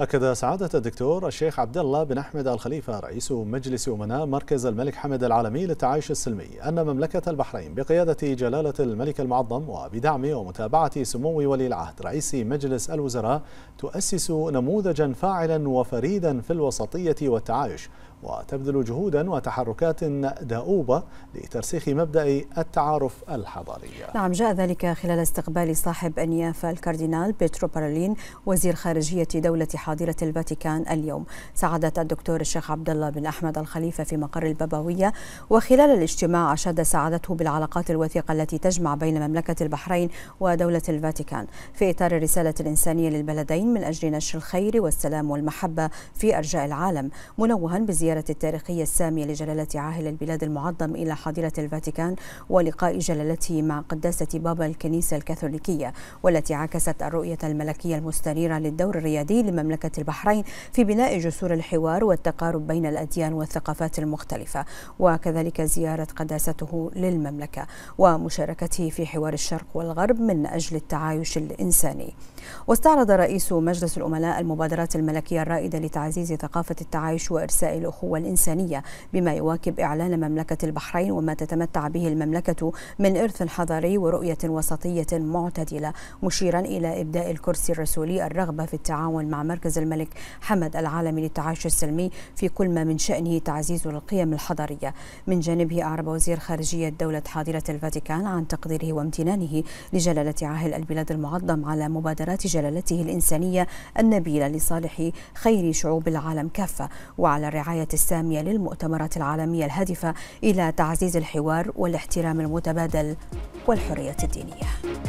أكد سعادة الدكتور الشيخ عبد الله بن أحمد الخليفة رئيس مجلس أمناء مركز الملك حمد العالمي للتعايش السلمي أن مملكة البحرين بقيادة جلالة الملك المعظم وبدعم ومتابعة سمو ولي العهد رئيس مجلس الوزراء تؤسس نموذجا فاعلا وفريدا في الوسطية والتعايش وتبذل جهودا وتحركات دؤوبة لترسيخ مبدأ التعارف الحضاري نعم جاء ذلك خلال استقبال صاحب النيافة الكاردينال بيترو بارلين وزير خارجية دولة حاضرة الفاتيكان اليوم سعدت الدكتور الشيخ عبد الله بن أحمد الخليفة في مقر البابوية وخلال الاجتماع أشاد سعادته بالعلاقات الوثيقة التي تجمع بين مملكة البحرين ودولة الفاتيكان في إطار الرسالة الإنسانية للبلدين من أجل نشر الخير والسلام والمحبة في أرجاء العالم منوها بزيارة الزيارة التاريخية السامية لجلالة عاهل البلاد المعظم إلى حاضرة الفاتيكان ولقاء جلالته مع قداسة بابا الكنيسة الكاثوليكية والتي عكست الرؤية الملكية المستنيرة للدور الريادي لمملكة البحرين في بناء جسور الحوار والتقارب بين الأديان والثقافات المختلفة وكذلك زيارة قداسته للمملكة ومشاركته في حوار الشرق والغرب من أجل التعايش الإنساني واستعرض رئيس مجلس الأملاء المبادرات الملكية الرائدة لتعزيز ثقافة التعايش وإرساء الأخوة والأخوة الإنسانية بما يواكب إعلان مملكة البحرين وما تتمتع به المملكة من إرث حضاري ورؤية وسطية معتدلة مشيرا إلى إبداء الكرسي الرسولي الرغبة في التعاون مع مركز الملك حمد العالمي للتعايش السلمي في كل ما من شأنه تعزيز القيم الحضارية من جانبه أعرب وزير خارجية دولة حاضرة الفاتيكان عن تقديره وامتنانه لجلالة عاهل البلاد المعظم على مبادرات جلالته الإنسانية النبيلة لصالح خير شعوب العالم كافة وعلى رعاية السامية للمؤتمرات العالمية الهادفة إلى تعزيز الحوار والاحترام المتبادل والحرية الدينية